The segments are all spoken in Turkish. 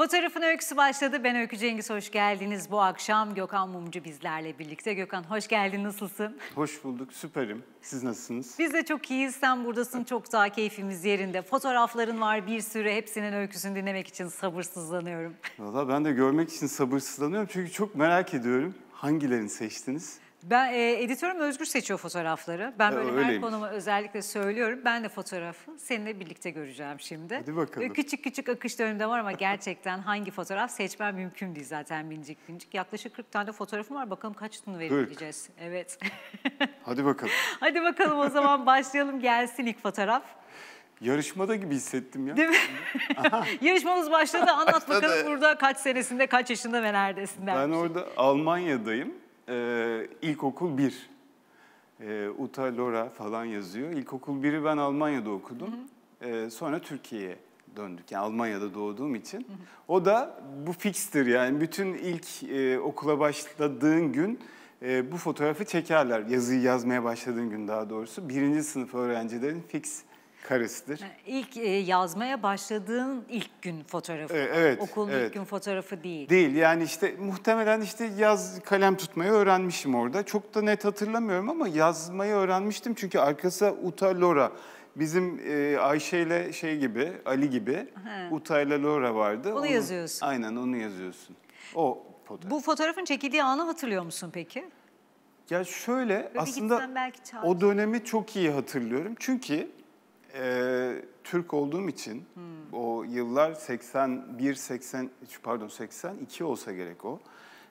Fotoğrafın öyküsü başladı. Ben Öykü Cengiz, hoş geldiniz. Bu akşam Gökhan Mumcu bizlerle birlikte. Gökhan hoş geldin, nasılsın? Hoş bulduk, süperim. Siz nasılsınız? Biz de çok iyiyiz, sen buradasın. Çok daha keyfimiz yerinde. Fotoğrafların var bir sürü, hepsinin öyküsünü dinlemek için sabırsızlanıyorum. Valla ben de görmek için sabırsızlanıyorum çünkü çok merak ediyorum. Hangilerini seçtiniz? Ben e, editörüm Özgür seçiyor fotoğrafları. Ben böyle Öyleymiş. her konuma özellikle söylüyorum. Ben de fotoğrafı seninle birlikte göreceğim şimdi. Hadi bakalım. Böyle küçük küçük akışta önümde var ama gerçekten hangi fotoğraf seçmem mümkün değil zaten bincik bincik. Yaklaşık 40 tane fotoğrafım var. Bakalım kaç tane verebileceğiz. Evet. Hadi bakalım. Hadi bakalım o zaman başlayalım. Gelsin ilk fotoğraf. Yarışmada gibi hissettim ya. Değil mi? Yarışmamız başladı. Anlat başladı. bakalım burada kaç senesinde, kaç yaşında ve neredesin? Ben misin? orada Almanya'dayım e, ilkokul 1. E, ee, Uta Lora falan yazıyor. İlkokul 1'i ben Almanya'da okudum. Hı hı. E, sonra Türkiye'ye döndük. Yani Almanya'da doğduğum için. Hı hı. O da bu fikstir yani. Bütün ilk e, okula başladığın gün e, bu fotoğrafı çekerler. Yazıyı yazmaya başladığın gün daha doğrusu. Birinci sınıf öğrencilerin fix Karısıdır. İlk e, yazmaya başladığın ilk gün fotoğrafı. Ee, evet. Okulun evet. ilk gün fotoğrafı değil. Değil yani işte muhtemelen işte yaz kalem tutmayı öğrenmişim orada. Çok da net hatırlamıyorum ama yazmayı öğrenmiştim. Çünkü arkası Uta Lora. Bizim e, Ayşe ile şey gibi, Ali gibi He. Uta ile Lora vardı. Onu, onu yazıyorsun. Aynen onu yazıyorsun. O fotoğraf. Bu fotoğrafın çekildiği anı hatırlıyor musun peki? Ya şöyle Böyle aslında o dönemi çok iyi hatırlıyorum. Çünkü e, Türk olduğum için hmm. o yıllar 81, 80 pardon 82 olsa gerek o.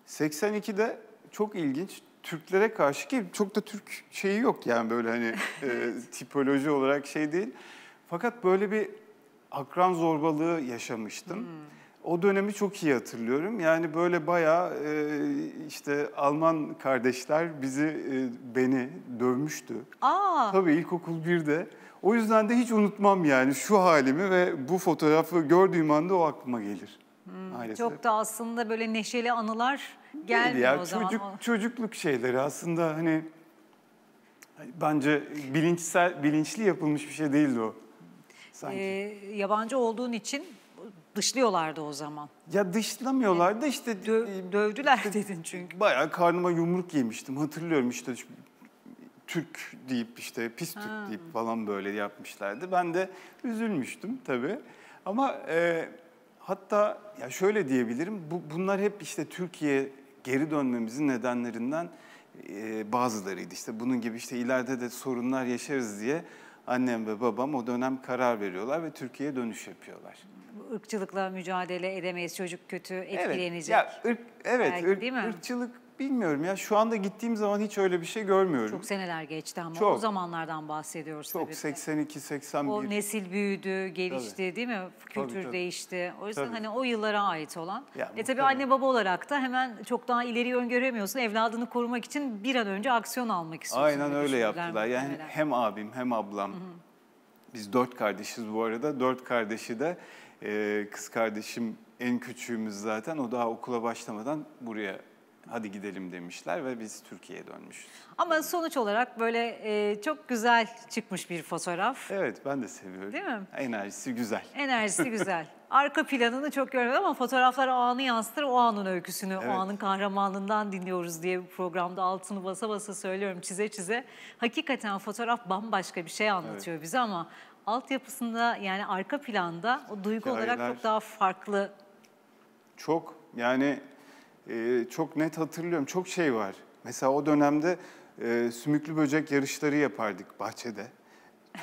82'de çok ilginç Türklere karşı ki çok da Türk şeyi yok yani böyle hani e, tipoloji olarak şey değil. Fakat böyle bir akran zorbalığı yaşamıştım. Hmm. O dönemi çok iyi hatırlıyorum. Yani böyle bayağı e, işte Alman kardeşler bizi e, beni dövmüştü. Aa. Tabii ilkokul 1'de. O yüzden de hiç unutmam yani şu halimi ve bu fotoğrafı gördüğüm anda o aklıma gelir. Hmm, Çok da aslında böyle neşeli anılar geldi ya, o zaman. çocukluk şeyleri aslında hani, hani bence bilinçsel, bilinçli yapılmış bir şey değildi o. Sanki. Ee, yabancı olduğun için dışlıyorlardı o zaman. Ya dışlamıyorlardı hani işte. Dö e, dövdüler işte, dedin çünkü. Bayağı karnıma yumruk yemiştim hatırlıyorum işte Türk deyip işte pis Türk ha. deyip falan böyle yapmışlardı. Ben de üzülmüştüm tabii. Ama e, hatta ya şöyle diyebilirim. Bu, bunlar hep işte Türkiye geri dönmemizin nedenlerinden e, bazılarıydı. İşte bunun gibi işte ileride de sorunlar yaşarız diye annem ve babam o dönem karar veriyorlar ve Türkiye'ye dönüş yapıyorlar. Bu ırkçılıkla mücadele edemeyiz çocuk kötü etkilenecek. Evet, ya, ırk, evet Belki, ırk, değil mi? ırkçılık Bilmiyorum ya şu anda gittiğim zaman hiç öyle bir şey görmüyorum. Çok seneler geçti ama Çok. o zamanlardan bahsediyoruz Çok 82 81. O nesil büyüdü, gelişti tabii. değil mi? Kültür tabii, tabii. değişti. O yüzden tabii. hani o yıllara ait olan. Ya, e tabii, anne baba olarak da hemen çok daha ileri öngöremiyorsun. Evladını korumak için bir an önce aksiyon almak istiyorsun. Aynen hani öyle yaptılar. Yani neler. hem abim hem ablam. Hı hı. Biz dört kardeşiz bu arada. Dört kardeşi de e, kız kardeşim en küçüğümüz zaten. O daha okula başlamadan buraya hadi gidelim demişler ve biz Türkiye'ye dönmüşüz. Ama sonuç olarak böyle e, çok güzel çıkmış bir fotoğraf. Evet ben de seviyorum. Değil mi? Enerjisi güzel. Enerjisi güzel. Arka planını çok görmedim ama fotoğraflar o anı yansıtır, o anın öyküsünü, evet. o anın kahramanlığından dinliyoruz diye programda altını basa basa söylüyorum çize çize. Hakikaten fotoğraf bambaşka bir şey anlatıyor evet. bize ama altyapısında yani arka planda o duygu Hikayeler olarak çok daha farklı. Çok yani ee, çok net hatırlıyorum. Çok şey var. Mesela o dönemde e, sümüklü böcek yarışları yapardık bahçede.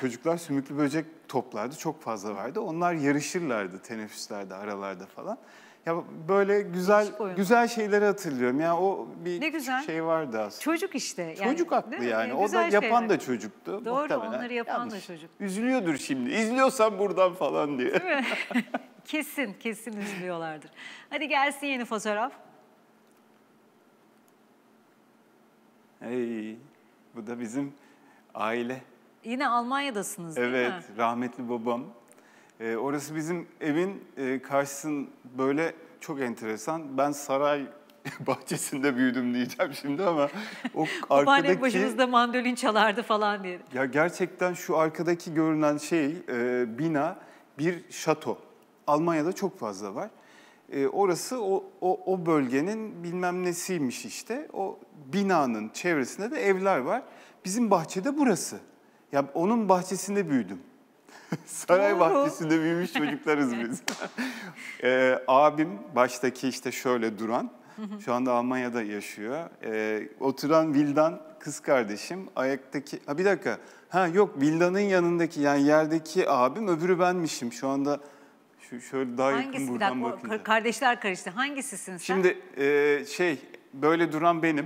Çocuklar sümüklü böcek toplardı. Çok fazla vardı. Onlar yarışırlardı teneffüslerde, aralarda falan. Ya böyle güzel güzel şeyleri hatırlıyorum. Yani o bir ne güzel. şey vardı aslında. Çocuk işte. Yani, çocuk aklı yani. O da yapan da çocuktu. Doğru Muhtemelen. onları yapan Yanlış. da çocuk. Üzülüyordur şimdi. İzliyorsan buradan falan diye. Değil mi? kesin kesin üzülüyorlardır. Hadi gelsin yeni fotoğraf. Hey, bu da bizim aile. Yine Almanya'dasınız değil evet, mi? Evet, rahmetli babam. Ee, orası bizim evin e, karşısın böyle çok enteresan. Ben saray bahçesinde büyüdüm diyeceğim şimdi ama o arkadaki... başımızda mandolin çalardı falan diye. Ya gerçekten şu arkadaki görünen şey, e, bina bir şato. Almanya'da çok fazla var. E, orası o, o, o bölgenin bilmem nesiymiş işte. O binanın çevresinde de evler var. Bizim bahçede burası. Ya onun bahçesinde büyüdüm. Saray bahçesinde büyümüş çocuklarız biz. e, abim baştaki işte şöyle duran, şu anda Almanya'da yaşıyor. E, oturan Vildan kız kardeşim, ayaktaki... Ha bir dakika, ha yok Vildan'ın yanındaki yani yerdeki abim, öbürü benmişim. Şu anda şu, şöyle daha Hangisi, yakın buradan dakika, bakınca. Kardeşler karıştı. Hangisisin sen? Şimdi e, şey böyle duran benim.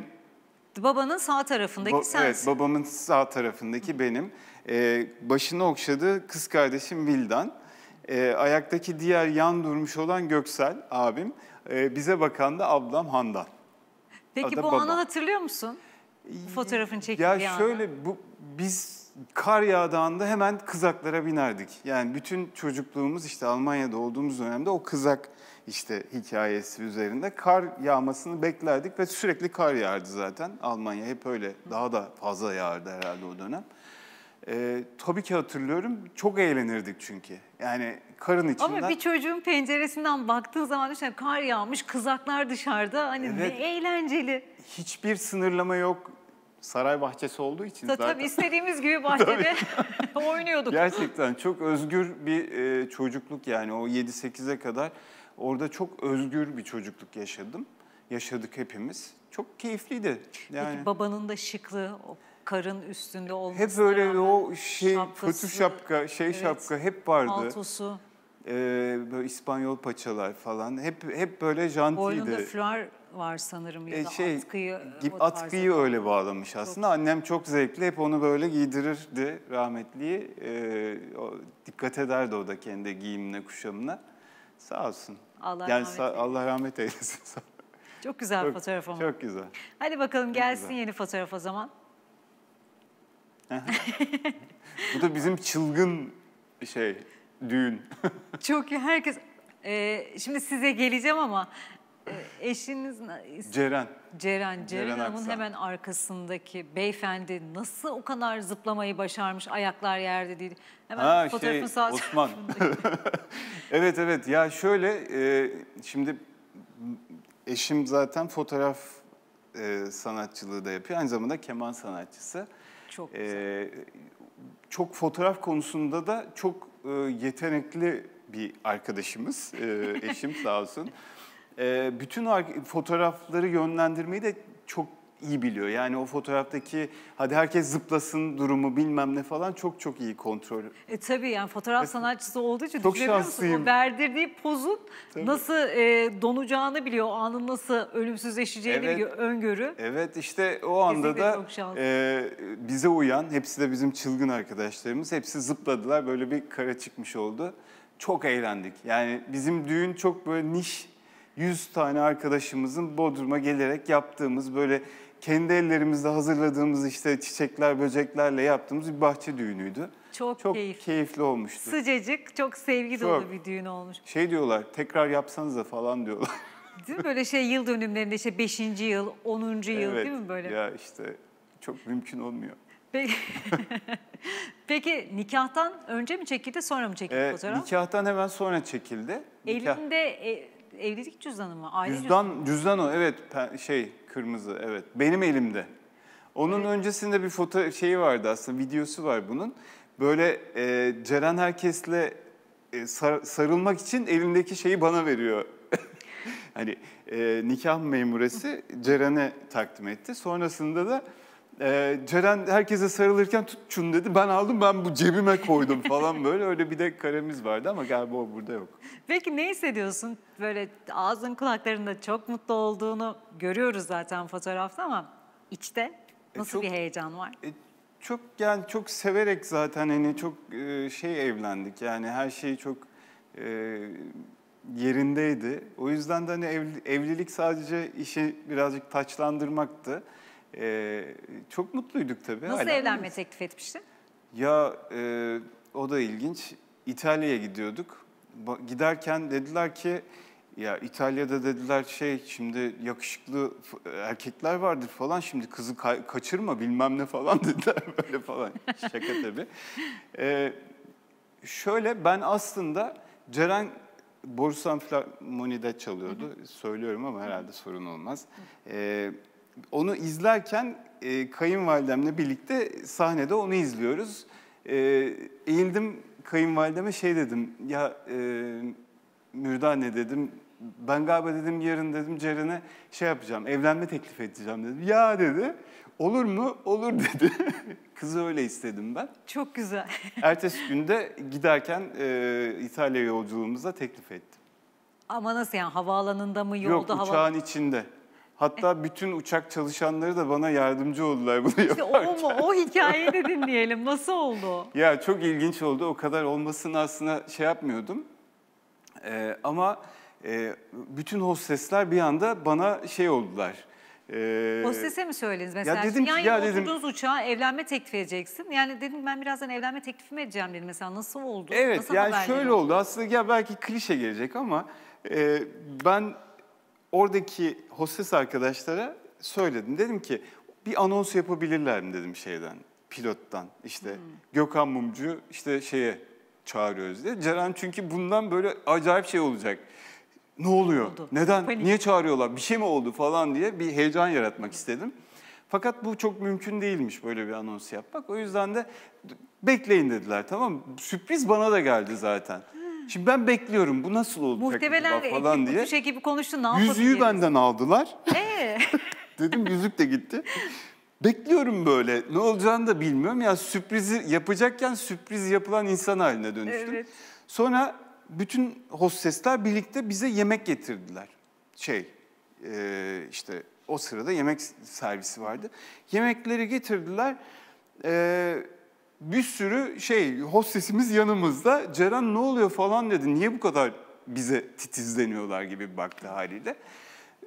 Babanın sağ tarafındaki ba sensin. Evet babamın sağ tarafındaki Hı. benim. E, başını okşadı kız kardeşim Vildan. E, ayaktaki diğer yan durmuş olan Göksel abim. E, bize bakan da ablam Handan. Peki Adı bu baba. anı hatırlıyor musun? fotoğrafın çekildiği anı. Ya şöyle bu biz kar yağdığında hemen kızaklara binerdik. Yani bütün çocukluğumuz işte Almanya'da olduğumuz dönemde o kızak işte hikayesi üzerinde kar yağmasını beklerdik ve sürekli kar yağardı zaten. Almanya hep öyle daha da fazla yağardı herhalde o dönem. Ee, tabii ki hatırlıyorum. Çok eğlenirdik çünkü. Yani karın içinden. Ama bir çocuğun penceresinden baktığın zaman işte kar yağmış, kızaklar dışarıda. Hani evet, ne eğlenceli. Hiçbir sınırlama yok saray bahçesi olduğu için zaten. Zaten istediğimiz gibi bahçede oynuyorduk. Gerçekten çok özgür bir e, çocukluk yani o 7-8'e kadar orada çok özgür bir çocukluk yaşadım. Yaşadık hepimiz. Çok keyifliydi. Yani... Peki babanın da şıklığı o karın üstünde olması. Hep böyle o şey şapkası, şapka, şey evet, şapka hep vardı. Altosu. Ee, böyle İspanyol paçalar falan. Hep hep böyle jantiydi. Boynunda flör var sanırım ya e, da şey, atkıyı. E, atkıyı öyle bağlamış aslında. Çok. Annem çok zevkli hep onu böyle giydirirdi rahmetliyi. E, o, dikkat ederdi o da kendi giyimine, kuşamına. Sağ olsun. Allah yani rahmet eylesin. Allah rahmet eylesin. Çok güzel çok, fotoğraf ama. Çok güzel. Hadi bakalım çok gelsin güzel. yeni fotoğraf o zaman. Bu da bizim çılgın şey düğün. çok iyi herkes. Ee, şimdi size geleceğim ama ee, eşiniz Ceren. Ceren, Ceren, Ceren Hanım'ın hemen arkasındaki beyefendi nasıl o kadar zıplamayı başarmış ayaklar yerde değil. Hemen ha, fotoğrafın şey, sağ Osman. evet evet ya şöyle e, şimdi eşim zaten fotoğraf e, sanatçılığı da yapıyor. Aynı zamanda keman sanatçısı. Çok e, güzel. E, çok fotoğraf konusunda da çok e, yetenekli bir arkadaşımız, e, eşim sağ olsun. Ee, bütün fotoğrafları yönlendirmeyi de çok iyi biliyor. Yani o fotoğraftaki hadi herkes zıplasın durumu bilmem ne falan çok çok iyi kontrol. E tabii yani fotoğraf sanatçısı olduğu için çok şanslıyım. O verdirdiği pozun tabii. nasıl e, donacağını biliyor, o anın nasıl ölümsüzleşeceğini evet. biliyor, öngörü. Evet işte o anda da e, bize uyan, hepsi de bizim çılgın arkadaşlarımız, hepsi zıpladılar böyle bir kara çıkmış oldu. Çok eğlendik. Yani bizim düğün çok böyle niş 100 tane arkadaşımızın Bodrum'a gelerek yaptığımız böyle kendi ellerimizle hazırladığımız işte çiçekler, böceklerle yaptığımız bir bahçe düğünüydü. Çok, çok keyifli. keyifli olmuştu. Sıcacık, çok sevgi çok. dolu bir düğün olmuş. Şey diyorlar, tekrar yapsanız da falan diyorlar. Değil mi? Böyle şey yıl dönümlerinde işte 5. yıl, 10. yıl evet, değil mi böyle? Ya işte çok mümkün olmuyor. Peki, Peki nikahtan önce mi çekildi sonra mı çekildi ee, fotoğraf? Nikahtan hemen sonra çekildi. Nikah... Elimde e, evlilik cüzdanı mı? Aile cüzdan, Cüzdan o evet şey kırmızı evet benim elimde. Onun evet. öncesinde bir foto şeyi vardı aslında videosu var bunun. Böyle e, Ceren herkesle e, sar, sarılmak için elindeki şeyi bana veriyor. hani e, nikah memuresi Ceren'e takdim etti. Sonrasında da e, Ceren herkese sarılırken tut şunu dedi. Ben aldım ben bu cebime koydum falan böyle. Öyle bir de karemiz vardı ama galiba o burada yok. Peki ne hissediyorsun? Böyle ağzın kulaklarında çok mutlu olduğunu görüyoruz zaten fotoğrafta ama içte e, nasıl e çok, bir heyecan var? E, çok yani çok severek zaten hani çok e, şey evlendik yani her şey çok e, yerindeydi. O yüzden de hani ev, evlilik sadece işi birazcık taçlandırmaktı. Ee, çok mutluyduk tabii. Nasıl Hala evlenme muyuz? teklif etmiştin? Ya e, o da ilginç. İtalya'ya gidiyorduk. Giderken dediler ki ya İtalya'da dediler şey şimdi yakışıklı erkekler vardır falan şimdi kızı ka kaçırma bilmem ne falan dediler böyle falan. Şaka tabii. Ee, şöyle ben aslında Ceren Borusan Flamoni'de çalıyordu. Hı hı. Söylüyorum ama herhalde sorun olmaz. Ee, onu izlerken e, kayınvalidemle birlikte sahnede onu izliyoruz. E, eğildim kayınvalideme şey dedim, ya e, Mürdane dedim, ben galiba dedim yarın dedim Ceren'e şey yapacağım, evlenme teklif edeceğim dedim. Ya dedi, olur mu? Olur dedi. Kızı öyle istedim ben. Çok güzel. Ertesi günde giderken e, İtalya yolculuğumuza teklif ettim. Ama nasıl yani havaalanında mı yolda? Yok uçağın hava... içinde. Hatta bütün uçak çalışanları da bana yardımcı oldular bunu işte yaparken. o mu? O hikayeyi de dinleyelim. Nasıl oldu? ya çok ilginç oldu. O kadar olmasını aslında şey yapmıyordum. Ee, ama e, bütün hostesler bir anda bana şey oldular. Ee, Hostese mi söylediniz mesela? Ya dedim ki, ya oturduğunuz dedim, uçağa evlenme teklif edeceksin. Yani dedim ben birazdan evlenme teklifimi edeceğim dedim mesela. Nasıl oldu? Evet Nasıl yani şöyle oldu. Aslında ya belki klişe gelecek ama e, ben oradaki hostes arkadaşlara söyledim. Dedim ki bir anons yapabilirler mi dedim şeyden, pilottan. İşte hmm. Gökhan Mumcu işte şeye çağırıyoruz diye. Ceren çünkü bundan böyle acayip şey olacak. Ne oluyor? Oldu. Neden? Panik. Niye çağırıyorlar? Bir şey mi oldu falan diye bir heyecan yaratmak istedim. Fakat bu çok mümkün değilmiş böyle bir anons yapmak. O yüzden de bekleyin dediler tamam mı? Sürpriz bana da geldi zaten. Şimdi ben bekliyorum bu nasıl olacak Muhtemelen acaba e, falan diye. Muhtemelen ekibi konuştu ne yapalım Yüzüğü benden aldılar. Ee? Dedim yüzük de gitti. Bekliyorum böyle ne olacağını da bilmiyorum. Ya sürprizi yapacakken sürpriz yapılan insan haline dönüştüm. Evet. Sonra bütün hostesler birlikte bize yemek getirdiler. Şey e, işte o sırada yemek servisi vardı. Yemekleri getirdiler. Eee bir sürü şey, hostesimiz yanımızda. Ceren ne oluyor falan dedi. Niye bu kadar bize titizleniyorlar gibi baktı haliyle.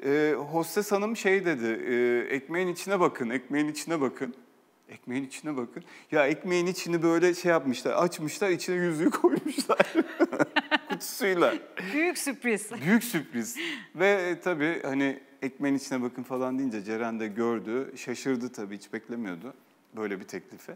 E, hostes hanım şey dedi, e, ekmeğin içine bakın, ekmeğin içine bakın. Ekmeğin içine bakın. Ya ekmeğin içini böyle şey yapmışlar, açmışlar, içine yüzüğü koymuşlar. Kutusuyla. Büyük sürpriz. Büyük sürpriz. Ve e, tabii hani ekmeğin içine bakın falan deyince Ceren de gördü. Şaşırdı tabii, hiç beklemiyordu böyle bir teklifi.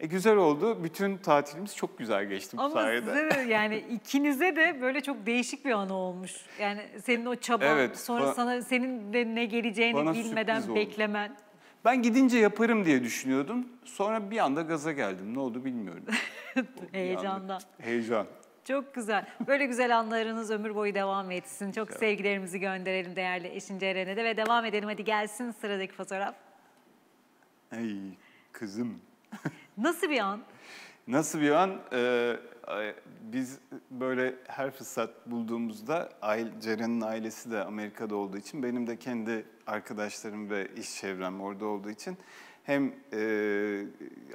E güzel oldu. Bütün tatilimiz çok güzel geçti bu Ama sayede. Ama yani ikinize de böyle çok değişik bir anı olmuş. Yani senin o çaban, evet, sonra sana senin de ne geleceğini bilmeden beklemen. Ben gidince yaparım diye düşünüyordum. Sonra bir anda gaza geldim. Ne oldu bilmiyorum. Heyecandan. Heyecan. Çok güzel. Böyle güzel anlarınız ömür boyu devam etsin. Çok evet. sevgilerimizi gönderelim değerli eşin Ceren'e de ve devam edelim. Hadi gelsin sıradaki fotoğraf. Ey kızım. Nasıl bir an? Nasıl bir an? Ee, biz böyle her fırsat bulduğumuzda Ceren'in ailesi de Amerika'da olduğu için benim de kendi arkadaşlarım ve iş çevrem orada olduğu için hem e,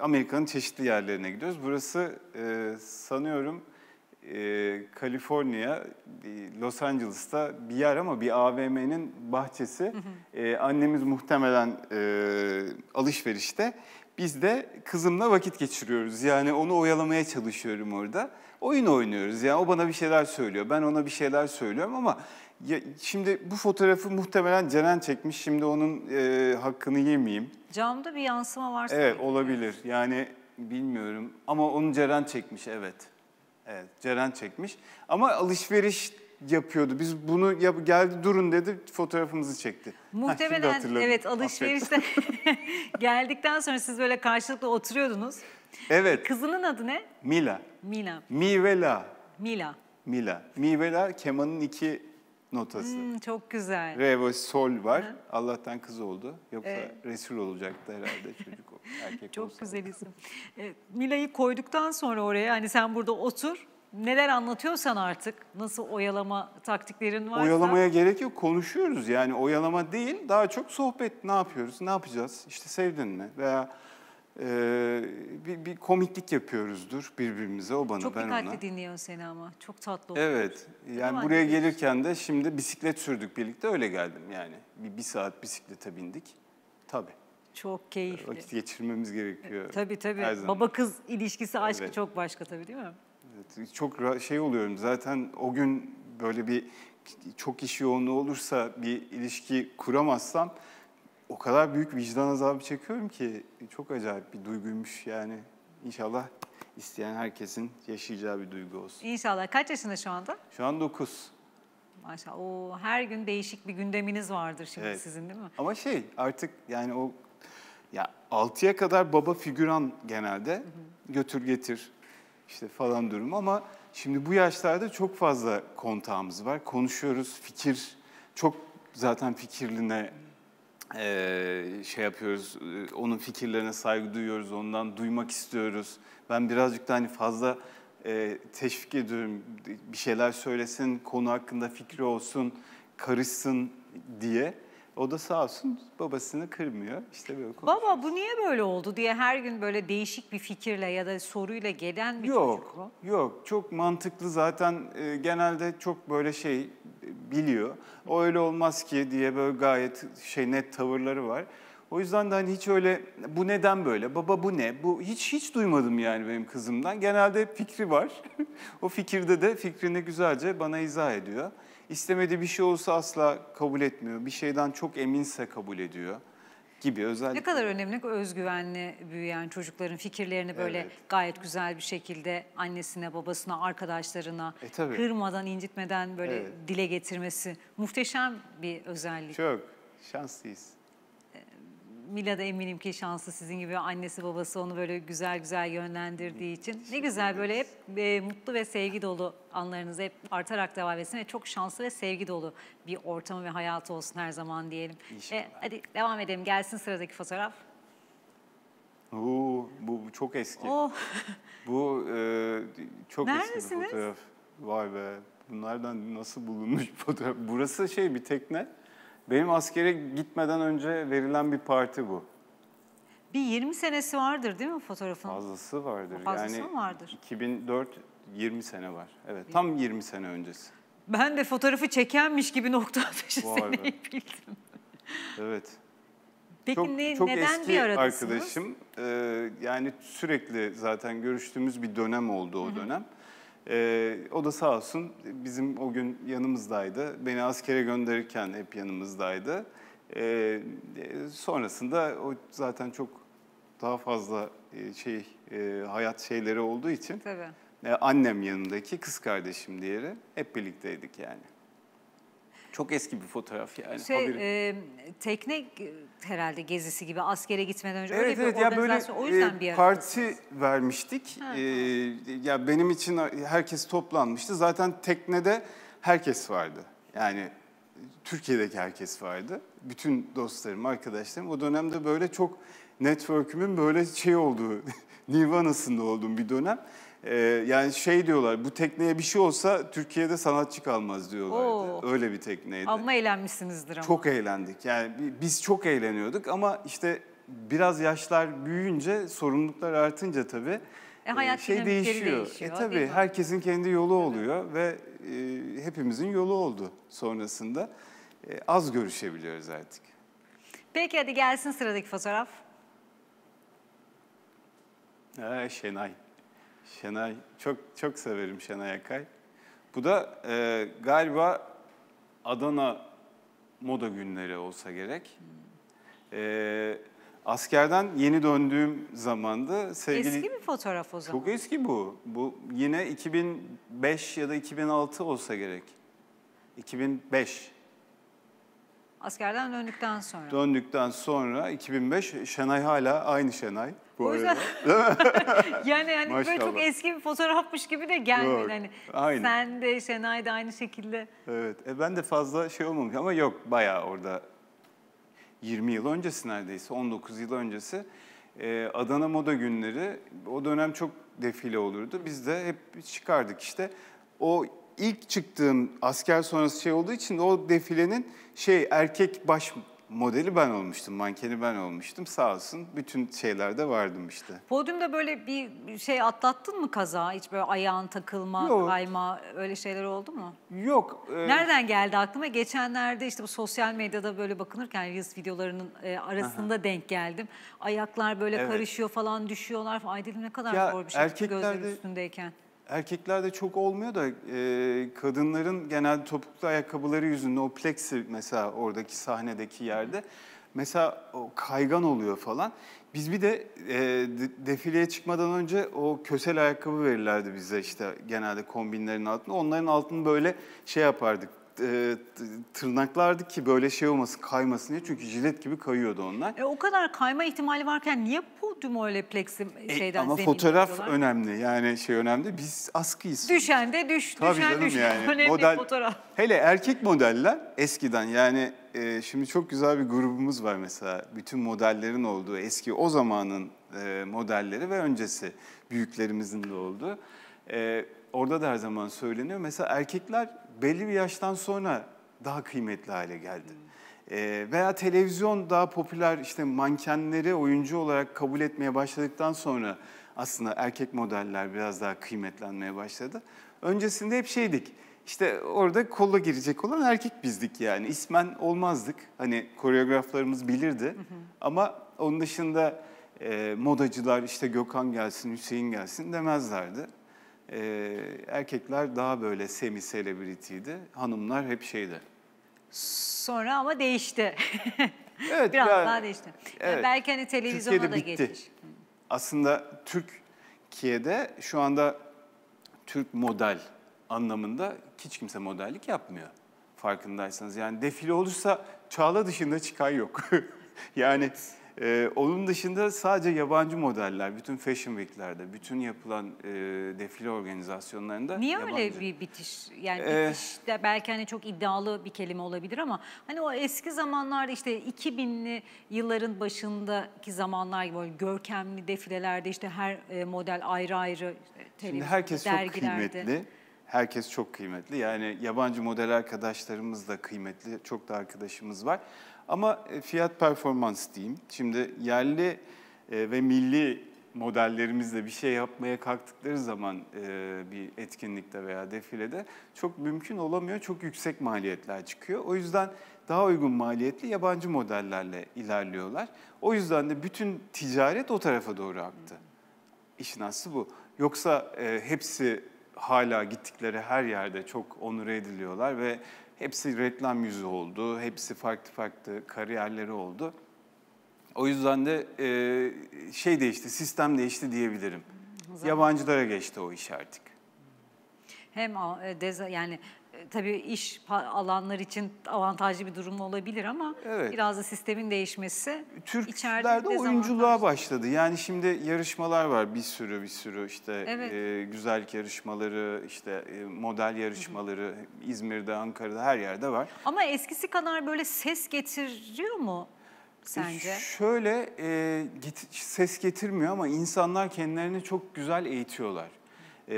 Amerika'nın çeşitli yerlerine gidiyoruz. Burası e, sanıyorum e, Kaliforniya, Los Angeles'ta bir yer ama bir AVM'nin bahçesi. Hı hı. E, annemiz muhtemelen e, alışverişte. Biz de kızımla vakit geçiriyoruz. Yani onu oyalamaya çalışıyorum orada. Oyun oynuyoruz. Yani o bana bir şeyler söylüyor. Ben ona bir şeyler söylüyorum ama ya, şimdi bu fotoğrafı muhtemelen Ceren çekmiş. Şimdi onun e, hakkını yemeyeyim. Camda bir yansıma varsa. Evet olabilir. Yani bilmiyorum ama onu Ceren çekmiş evet. Evet Ceren çekmiş. Ama alışveriş yapıyordu. Biz bunu yap, geldi durun dedi fotoğrafımızı çekti. Muhtemelen ha, evet alışverişte geldikten sonra siz böyle karşılıklı oturuyordunuz. Evet. Kızının adı ne? Mila. Mila. Mivela. Mila. Mila. Mivela kemanın iki notası. Hmm, çok güzel. Re ve sol var. Hı. Allah'tan kız oldu. Yoksa evet. Resul olacaktı herhalde çocuk erkek Çok olsa. güzel isim. Mila'yı koyduktan sonra oraya hani sen burada otur neler anlatıyorsan artık nasıl oyalama taktiklerin varsa. Oyalamaya gerek yok konuşuyoruz yani oyalama değil daha çok sohbet ne yapıyoruz ne yapacağız işte sevdin mi veya e, bir, bir komiklik yapıyoruzdur birbirimize o bana çok ben ona. Çok dikkatli dinliyor seni ama çok tatlı oluyor. Evet yani Değil buraya gelirken de şimdi bisiklet sürdük birlikte öyle geldim yani bir, bir saat bisiklete bindik tabii. Çok keyifli. Vakit geçirmemiz gerekiyor. E, tabii tabii. Baba kız ilişkisi aşkı evet. çok başka tabii değil mi? Evet, çok şey oluyorum zaten o gün böyle bir çok iş yoğunluğu olursa bir ilişki kuramazsam o kadar büyük vicdan azabı çekiyorum ki çok acayip bir duyguymuş yani. İnşallah isteyen herkesin yaşayacağı bir duygu olsun. İnşallah. Kaç yaşında şu anda? Şu an 9. Maşallah. O her gün değişik bir gündeminiz vardır şimdi evet. sizin değil mi? Ama şey artık yani o ya 6'ya kadar baba figüran genelde hı hı. götür getir işte falan durum ama şimdi bu yaşlarda çok fazla kontağımız var. Konuşuyoruz, fikir çok zaten fikirline e, şey yapıyoruz, e, onun fikirlerine saygı duyuyoruz, ondan duymak istiyoruz. Ben birazcık da hani fazla e, teşvik ediyorum, bir şeyler söylesin, konu hakkında fikri olsun, karışsın diye. O da sağ olsun babasını kırmıyor. İşte böyle konuşuyor. Baba bu niye böyle oldu diye her gün böyle değişik bir fikirle ya da soruyla gelen bir yok, çocuk mu? Yok, çok mantıklı zaten e, genelde çok böyle şey e, biliyor. O öyle olmaz ki diye böyle gayet şey net tavırları var. O yüzden de hani hiç öyle bu neden böyle, baba bu ne, bu hiç hiç duymadım yani benim kızımdan. Genelde fikri var. o fikirde de fikrini güzelce bana izah ediyor. İstemediği bir şey olsa asla kabul etmiyor. Bir şeyden çok eminse kabul ediyor gibi özellikle. Ne kadar önemli özgüvenli büyüyen çocukların fikirlerini böyle evet. gayet güzel bir şekilde annesine, babasına, arkadaşlarına e, kırmadan, incitmeden böyle evet. dile getirmesi muhteşem bir özellik. Çok şanslıyız. Mila da eminim ki şanslı sizin gibi annesi babası onu böyle güzel güzel yönlendirdiği için. Ne güzel böyle hep e, mutlu ve sevgi dolu anlarınız hep artarak devam etsin ve çok şanslı ve sevgi dolu bir ortamı ve hayatı olsun her zaman diyelim. E, hadi devam edelim gelsin sıradaki fotoğraf. Oo, bu, bu çok eski. Oh. Bu e, çok Neredesiniz? eski bir fotoğraf. Vay be bunlardan nasıl bulunmuş fotoğraf. Burası şey bir tekne. Benim askere gitmeden önce verilen bir parti bu. Bir 20 senesi vardır değil mi fotoğrafın? Fazlası vardır. Fazlası yani mı vardır? 2004 20 sene var. Evet tam 20 sene öncesi. Ben de fotoğrafı çekenmiş gibi nokta atışı Vay bildim. evet. Peki çok, ne, çok neden eski bir aradasınız? arkadaşım. Ee, yani sürekli zaten görüştüğümüz bir dönem oldu o dönem. Hı-hı. Ee, o da sağ olsun bizim o gün yanımızdaydı. Beni askere gönderirken hep yanımızdaydı. Ee, sonrasında o zaten çok daha fazla e, şey e, hayat şeyleri olduğu için Tabii. E, annem yanındaki kız kardeşim diğeri hep birlikteydik yani. Çok eski bir fotoğraf yani. Şey, e, tekne herhalde gezisi gibi askere gitmeden önce evet, öyle evet, bir evet, organizasyon ya böyle, o yüzden e, bir Parti vermiştik. Ha, e, ya benim için herkes toplanmıştı. Zaten teknede herkes vardı. Yani Türkiye'deki herkes vardı. Bütün dostlarım, arkadaşlarım. O dönemde böyle çok network'ümün böyle şey olduğu, nirvanasında olduğum bir dönem. Ee, yani şey diyorlar, bu tekneye bir şey olsa Türkiye'de sanatçı kalmaz diyorlardı. Oo. Öyle bir tekneydi. Ama eğlenmişsinizdir ama. Çok eğlendik. Yani biz çok eğleniyorduk ama işte biraz yaşlar büyüyünce, sorumluluklar artınca tabii e, hayat e, şey değişiyor. değişiyor. E tabii herkesin kendi yolu oluyor evet. ve e, hepimizin yolu oldu sonrasında. E, az görüşebiliyoruz artık. Peki hadi gelsin sıradaki fotoğraf. Ee, Şenay. Şenay, çok çok severim Şenay Akay. Bu da e, galiba Adana moda günleri olsa gerek. Hmm. E, askerden yeni döndüğüm zamanda sevgili... Eski bir fotoğraf o zaman. Çok eski bu. Bu yine 2005 ya da 2006 olsa gerek. 2005. Askerden döndükten sonra. Döndükten sonra 2005 Şenay hala aynı Şenay bu o yüzden... yani hani Maşallah. böyle çok eski bir fotoğrafmış gibi de gelmiyor. Hani aynı. sen de Şenay da aynı şekilde. Evet. E ben de fazla şey olmamış ama yok bayağı orada 20 yıl öncesi neredeyse 19 yıl öncesi e, Adana Moda Günleri o dönem çok defile olurdu. Biz de hep çıkardık işte. O ilk çıktığım asker sonrası şey olduğu için o defilenin şey erkek baş modeli ben olmuştum, mankeni ben olmuştum. Sağ olsun bütün şeylerde vardım işte. Podyumda böyle bir şey atlattın mı kaza? Hiç böyle ayağın takılma, Yok. kayma öyle şeyler oldu mu? Yok. E... Nereden geldi aklıma? Geçenlerde işte bu sosyal medyada böyle bakınırken Reels videolarının e, arasında Aha. denk geldim. Ayaklar böyle evet. karışıyor falan düşüyorlar. Ay dedim ne kadar ya, zor bir şey erkeklerde... gözler üstündeyken erkeklerde çok olmuyor da e, kadınların genelde topuklu ayakkabıları yüzünden o plexi mesela oradaki sahnedeki yerde mesela o kaygan oluyor falan. Biz bir de e, defileye çıkmadan önce o kösel ayakkabı verirlerdi bize işte genelde kombinlerin altında. Onların altını böyle şey yapardık e, tırnaklardı ki böyle şey olmasın, kaymasın diye. Çünkü jilet gibi kayıyordu onlar. E, o kadar kayma ihtimali varken niye podium öyle plexi e, şeyden e, Ama fotoğraf yapıyorlar? önemli yani şey önemli. Biz askıyız. Düşen de düş, Tabii düşen canım Yani. Önemli Model, fotoğraf. Hele erkek modeller eskiden yani e, şimdi çok güzel bir grubumuz var mesela. Bütün modellerin olduğu eski o zamanın e, modelleri ve öncesi büyüklerimizin de olduğu. E, orada da her zaman söyleniyor. Mesela erkekler belli bir yaştan sonra daha kıymetli hale geldi. Ee, veya televizyon daha popüler işte mankenleri oyuncu olarak kabul etmeye başladıktan sonra aslında erkek modeller biraz daha kıymetlenmeye başladı. Öncesinde hep şeydik. işte orada kolla girecek olan erkek bizdik yani. ismen olmazdık. Hani koreograflarımız bilirdi. Hı hı. Ama onun dışında e, modacılar işte Gökhan gelsin, Hüseyin gelsin demezlerdi e, erkekler daha böyle semi selebritiydi. Hanımlar hep şeydi. Sonra ama değişti. evet, Biraz yani, daha değişti. Evet, Belki hani televizyona Türkiye'de da bitti. geçmiş. Aslında Türkiye'de şu anda Türk model anlamında hiç kimse modellik yapmıyor. Farkındaysanız yani defile olursa Çağla dışında çıkan yok. yani ee, onun dışında sadece yabancı modeller, bütün Fashion Week'lerde, bütün yapılan e, defile organizasyonlarında Niye yabancı. öyle bir bitiş? Yani ee, bitiş de belki hani çok iddialı bir kelime olabilir ama hani o eski zamanlarda işte 2000'li yılların başındaki zamanlar gibi böyle görkemli defilelerde işte her e, model ayrı ayrı işte, e, Şimdi herkes dergilerde. çok kıymetli. Herkes çok kıymetli. Yani yabancı model arkadaşlarımız da kıymetli. Çok da arkadaşımız var. Ama e, fiyat performans diyeyim. Şimdi yerli e, ve milli modellerimizle bir şey yapmaya kalktıkları zaman e, bir etkinlikte veya defilede çok mümkün olamıyor. Çok yüksek maliyetler çıkıyor. O yüzden daha uygun maliyetli yabancı modellerle ilerliyorlar. O yüzden de bütün ticaret o tarafa doğru aktı. İşin aslı bu. Yoksa hepsi hala gittikleri her yerde çok onur ediliyorlar ve Hepsi reklam yüzü oldu, hepsi farklı farklı kariyerleri oldu. O yüzden de e, şey değişti, sistem değişti diyebilirim. Zaten. Yabancılara geçti o iş artık. Hem e, deza yani tabii iş alanlar için avantajlı bir durum olabilir ama evet. biraz da sistemin değişmesi. Türklerde oyunculuğa başladı. Yani şimdi yarışmalar var bir sürü bir sürü işte evet. e, güzellik yarışmaları, işte e, model yarışmaları Hı -hı. İzmir'de, Ankara'da her yerde var. Ama eskisi kadar böyle ses getiriyor mu? E, sence? Şöyle e, ses getirmiyor ama insanlar kendilerini çok güzel eğitiyorlar e,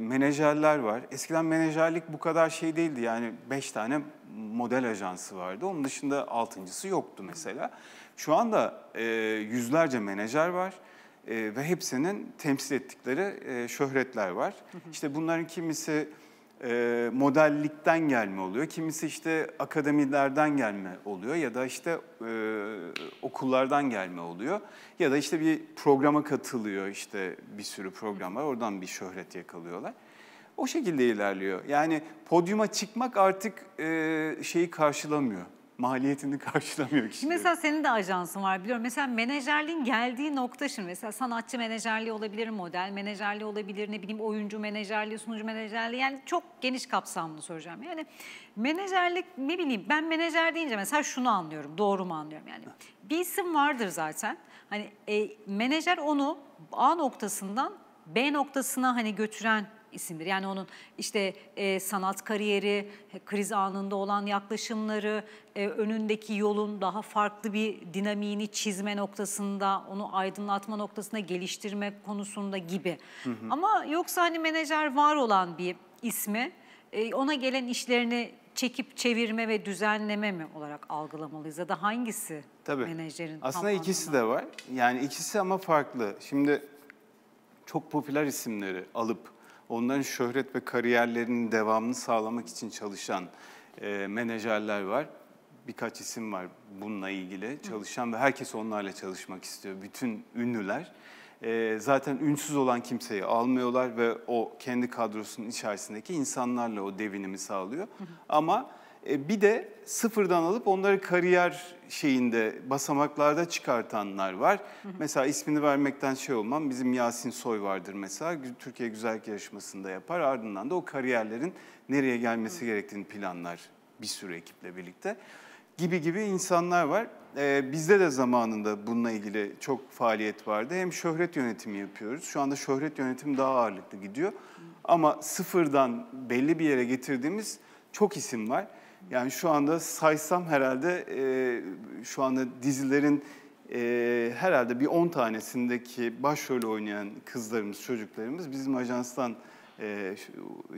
menajerler var. Eskiden menajerlik bu kadar şey değildi. Yani beş tane model ajansı vardı. Onun dışında altıncısı yoktu mesela. Şu anda e, yüzlerce menajer var. E, ve hepsinin temsil ettikleri e, şöhretler var. Hı hı. İşte bunların kimisi e, modellikten gelme oluyor. Kimisi işte akademilerden gelme oluyor ya da işte e, okullardan gelme oluyor. Ya da işte bir programa katılıyor işte bir sürü program var oradan bir şöhret yakalıyorlar. O şekilde ilerliyor. Yani podyuma çıkmak artık e, şeyi karşılamıyor maliyetini karşılamıyor kişi. Mesela senin de ajansın var biliyorum. Mesela menajerliğin geldiği nokta şimdi mesela sanatçı menajerliği olabilir, model menajerliği olabilir, ne bileyim oyuncu menajerliği, sunucu menajerliği yani çok geniş kapsamlı soracağım. Yani menajerlik ne bileyim ben menajer deyince mesela şunu anlıyorum, doğru mu anlıyorum yani. Bir isim vardır zaten. Hani e, menajer onu A noktasından B noktasına hani götüren isimdir. Yani onun işte e, sanat kariyeri, e, kriz anında olan yaklaşımları, e, önündeki yolun daha farklı bir dinamiğini çizme noktasında, onu aydınlatma noktasında geliştirme konusunda gibi. Hı hı. Ama yoksa hani menajer var olan bir ismi, e, ona gelen işlerini çekip çevirme ve düzenleme mi olarak algılamalıyız ya da hangisi Tabii. menajerin Aslında tam ikisi anlamda? de var. Yani ikisi ama farklı. Şimdi çok popüler isimleri alıp onların şöhret ve kariyerlerinin devamını sağlamak için çalışan e, menajerler var. Birkaç isim var bununla ilgili çalışan ve herkes onlarla çalışmak istiyor. Bütün ünlüler. E, zaten ünsüz olan kimseyi almıyorlar ve o kendi kadrosunun içerisindeki insanlarla o devinimi sağlıyor. Hı hı. Ama e, bir de sıfırdan alıp onları kariyer şeyinde basamaklarda çıkartanlar var. Hı hı. Mesela ismini vermekten şey olmam bizim Yasin Soy vardır mesela. Türkiye Güzellik Yarışması'nda yapar. Ardından da o kariyerlerin nereye gelmesi hı. gerektiğini planlar bir sürü ekiple birlikte. Gibi gibi insanlar var. Ee, bizde de zamanında bununla ilgili çok faaliyet vardı. Hem şöhret yönetimi yapıyoruz. Şu anda şöhret yönetimi daha ağırlıklı gidiyor. Hı. Ama sıfırdan belli bir yere getirdiğimiz çok isim var. Yani şu anda saysam herhalde e, şu anda dizilerin e, herhalde bir 10 tanesindeki başrol oynayan kızlarımız, çocuklarımız bizim ajanstan e,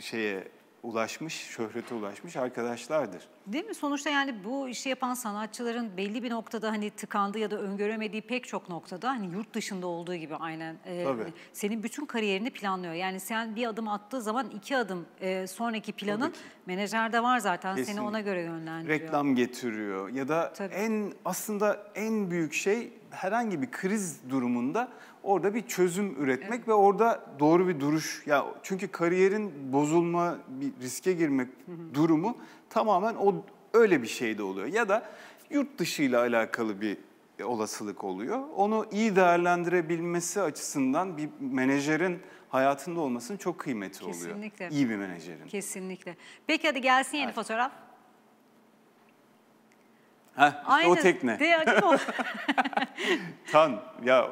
şeye ulaşmış, şöhrete ulaşmış arkadaşlardır. Değil mi? Sonuçta yani bu işi yapan sanatçıların belli bir noktada hani tıkandığı ya da öngöremediği pek çok noktada hani yurt dışında olduğu gibi aynen e, hani senin bütün kariyerini planlıyor. Yani sen bir adım attığı zaman iki adım e, sonraki planın menajerde var zaten Kesin. seni ona göre yönlendiriyor. Reklam getiriyor ya da Tabii. en aslında en büyük şey herhangi bir kriz durumunda orada bir çözüm üretmek evet. ve orada doğru bir duruş ya çünkü kariyerin bozulma bir riske girmek durumu tamamen o öyle bir şey de oluyor. Ya da yurt dışıyla alakalı bir olasılık oluyor. Onu iyi değerlendirebilmesi açısından bir menajerin hayatında olmasının çok kıymeti Kesinlikle. oluyor. Kesinlikle. İyi bir menajerin. Kesinlikle. Peki hadi gelsin yeni hadi. fotoğraf. Heh, işte Aynı, o tekne. De, Tan ya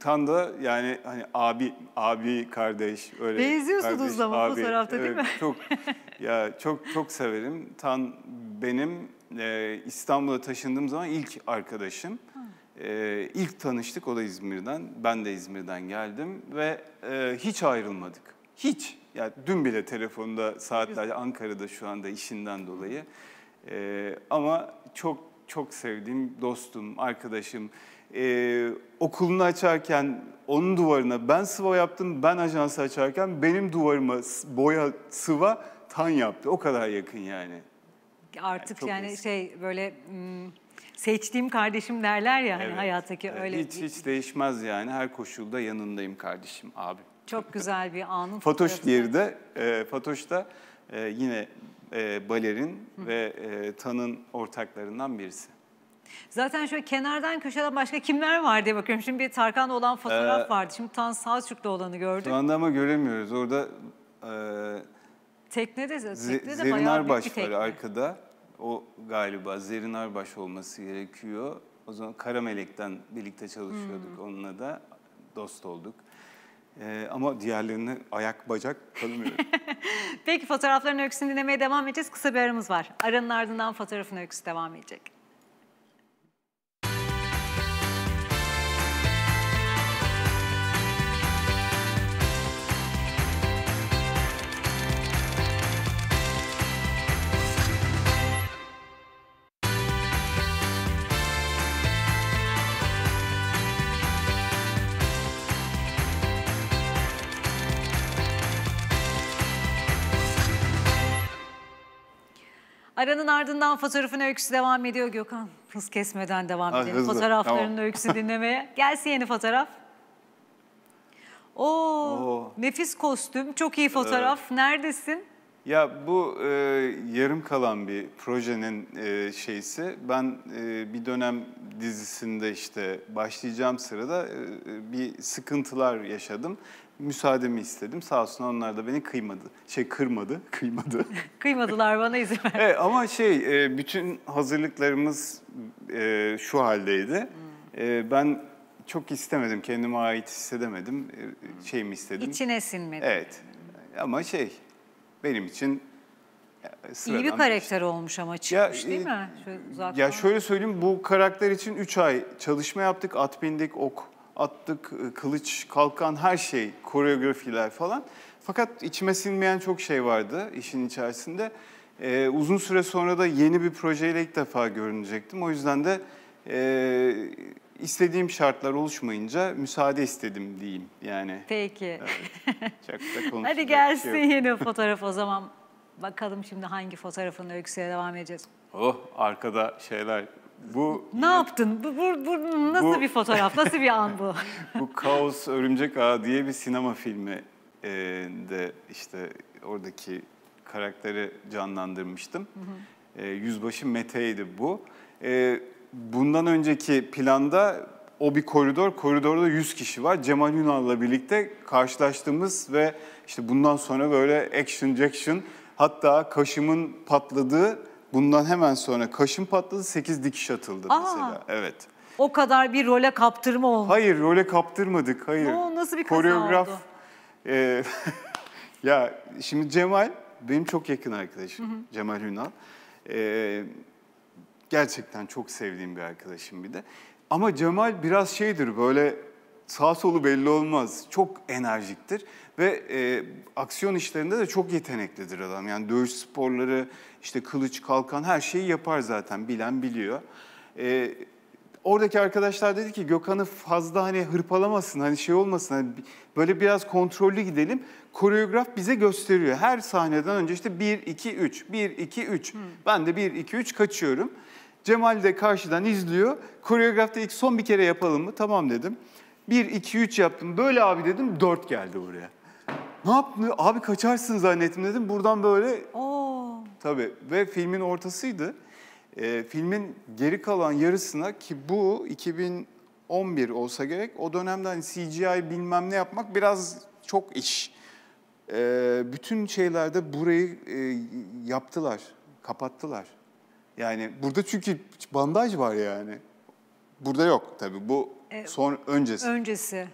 Tan da yani hani abi abi kardeş öyle. Benziyorsunuz kardeş, ama abi, fotoğrafta değil mi? Çok Ya çok çok severim. Tan benim e, İstanbul'a taşındığım zaman ilk arkadaşım. E, ilk tanıştık o da İzmir'den. Ben de İzmir'den geldim ve e, hiç ayrılmadık. Hiç. Yani dün bile telefonda saatlerce Ankara'da şu anda işinden dolayı. E, ama çok çok sevdiğim dostum, arkadaşım. Ee, okulunu açarken onun duvarına ben sıva yaptım, ben ajansı açarken benim duvarıma boya sıva kan yaptı. O kadar yakın yani. Artık yani, yani şey böyle seçtiğim kardeşim derler ya hani evet. hani hayattaki evet. öyle. Hiç hiç değişmez yani. Her koşulda yanındayım kardeşim, abi. Çok güzel bir anın Fatoş diğeri de e, Fatoş da e, yine e, balerin ve e, Tan'ın ortaklarından birisi. Zaten şöyle kenardan köşeden başka kimler var diye bakıyorum. Şimdi bir Tarkan'la olan fotoğraf ee, vardı. Şimdi Tan Salçuk'la olanı gördük. Şu anda ama göremiyoruz. Orada e, Teknede, teknede Z- Zerin bayağı Arbaş var arkada. O galiba Zerin Arbaş olması gerekiyor. O zaman Karamelek'ten birlikte çalışıyorduk hmm. onunla da. Dost olduk. Ee, ama diğerlerini ayak bacak tanımıyorum. Peki fotoğrafların öyküsünü dinlemeye devam edeceğiz. Kısa bir aramız var. Aranın ardından fotoğrafın öyküsü devam edecek. Aranın ardından fotoğrafın öyküsü devam ediyor Gökhan. Hız kesmeden devam Ay, edelim. Hızlı. Fotoğrafların tamam. öyküsü dinlemeye. Gelsin yeni fotoğraf. Oo, Oo, nefis kostüm, çok iyi fotoğraf. Evet. Neredesin? Ya bu e, yarım kalan bir projenin e, şeysi. Ben e, bir dönem dizisinde işte başlayacağım sırada e, bir sıkıntılar yaşadım. Müsaademi istedim. Sağ olsun onlar da beni kıymadı. Şey kırmadı, kıymadı. Kıymadılar bana izin ver. Evet, ama şey e, bütün hazırlıklarımız e, şu haldeydi. Hmm. E, ben çok istemedim, kendime ait hissedemedim. E, hmm. şeyimi istedim. İçine sinmedi. Evet ama şey benim için sıradan. E, İyi bir karakter bir şey. olmuş ama çıkmış ya, değil e, mi? Şöyle uzaktan. Ya şöyle söyleyeyim bu karakter için 3 ay çalışma yaptık. At bindik, ok attık, e, kılıç, kalkan her şey, koreografiler falan. Fakat içime sinmeyen çok şey vardı işin içerisinde. Ee, uzun süre sonra da yeni bir projeyle ilk defa görünecektim. O yüzden de e, istediğim şartlar oluşmayınca müsaade istedim diyeyim yani. Peki. Evet. Çok da Hadi gelsin şey yeni fotoğraf o zaman. Bakalım şimdi hangi fotoğrafın öyküsüyle devam edeceğiz. Oh arkada şeyler. Bu Ne yaptın? Bu, bu, bu nasıl bu, bir fotoğraf? Nasıl bir an bu? bu Kaos Örümcek ağ diye bir sinema filmi e, de işte oradaki karakteri canlandırmıştım. Hı hı. E, yüzbaşı Mete'ydi bu. E, bundan önceki planda o bir koridor, koridorda 100 kişi var. Cemal Ünal'la birlikte karşılaştığımız ve işte bundan sonra böyle action action hatta kaşımın patladığı bundan hemen sonra kaşım patladı 8 dikiş atıldı Aa. mesela. Evet. O kadar bir role kaptırma oldu. Hayır role kaptırmadık hayır. Oo, nasıl bir kaza Koreograf, oldu? E, ya şimdi Cemal benim çok yakın arkadaşım hı hı. Cemal Ünal. E, Gerçekten çok sevdiğim bir arkadaşım bir de. Ama Cemal biraz şeydir böyle sağ solu belli olmaz. Çok enerjiktir ve e, aksiyon işlerinde de çok yeteneklidir adam. Yani dövüş sporları, işte kılıç, kalkan her şeyi yapar zaten bilen biliyor. E, oradaki arkadaşlar dedi ki Gökhan'ı fazla hani hırpalamasın, hani şey olmasın, hani böyle biraz kontrollü gidelim. Koreograf bize gösteriyor. Her sahneden önce işte 1, 2, 3, 1, 2, 3. Ben de 1, 2, 3 kaçıyorum. Cemal de karşıdan izliyor. Koreografta ilk son bir kere yapalım mı? Tamam dedim. Bir iki üç yaptım. Böyle abi dedim. Dört geldi oraya. Ne yaptın? Abi kaçarsın zannettim dedim. Buradan böyle... Oo. Tabii ve filmin ortasıydı. E, filmin geri kalan yarısına ki bu 2011 olsa gerek o dönemde hani CGI bilmem ne yapmak biraz çok iş. E, bütün şeylerde burayı e, yaptılar, kapattılar. Yani burada çünkü bandaj var yani. Burada yok tabii. Bu e, son öncesi. Öncesi.